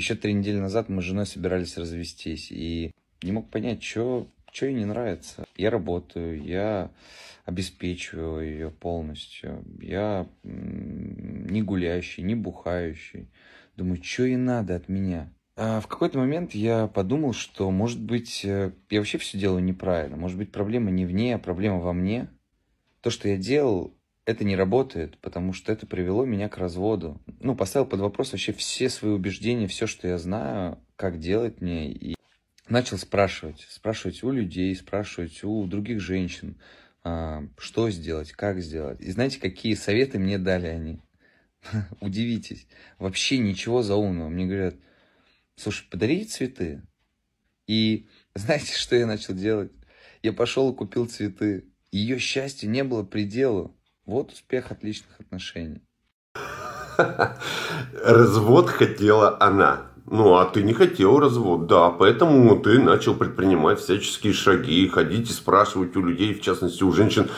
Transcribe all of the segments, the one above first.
Еще три недели назад мы с женой собирались развестись, и не мог понять, что что ей не нравится. Я работаю, я обеспечиваю ее полностью. Я не гуляющий, не бухающий. Думаю, что ей надо от меня? А в какой-то момент я подумал, что, может быть, э, я вообще все делаю неправильно. Может быть, проблема не в ней, а проблема во мне. То, что я делал, это не работает, потому что это привело меня к разводу. Ну, поставил под вопрос вообще все свои убеждения, все, что я знаю, как делать мне. И начал спрашивать, спрашивать у людей, спрашивать у других женщин, а, что сделать, как сделать. И знаете, какие советы мне дали они? Удивитесь. Вообще ничего заумного. Мне говорят, слушай, подари цветы. И знаете, что я начал делать? Я пошел и купил цветы. Ее счастью не было пределу вот успех отличных отношений. Развод хотела она. Ну, а ты не хотел развод, да, поэтому ты начал предпринимать всяческие шаги, ходить и спрашивать у людей, в частности у женщин,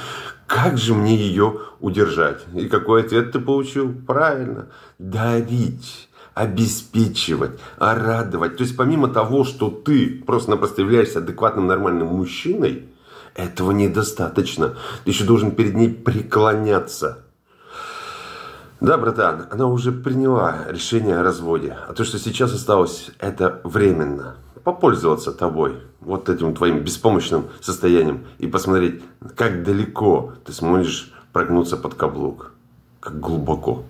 как же мне ее удержать? И какой ответ ты получил? Правильно, давить обеспечивать, орадовать. То есть помимо того, что ты просто-напросто являешься адекватным нормальным мужчиной, этого недостаточно. Ты еще должен перед ней преклоняться. Да, братан, она уже приняла решение о разводе. А то, что сейчас осталось, это временно. Попользоваться тобой, вот этим твоим беспомощным состоянием и посмотреть, как далеко ты сможешь прогнуться под каблук. Как глубоко.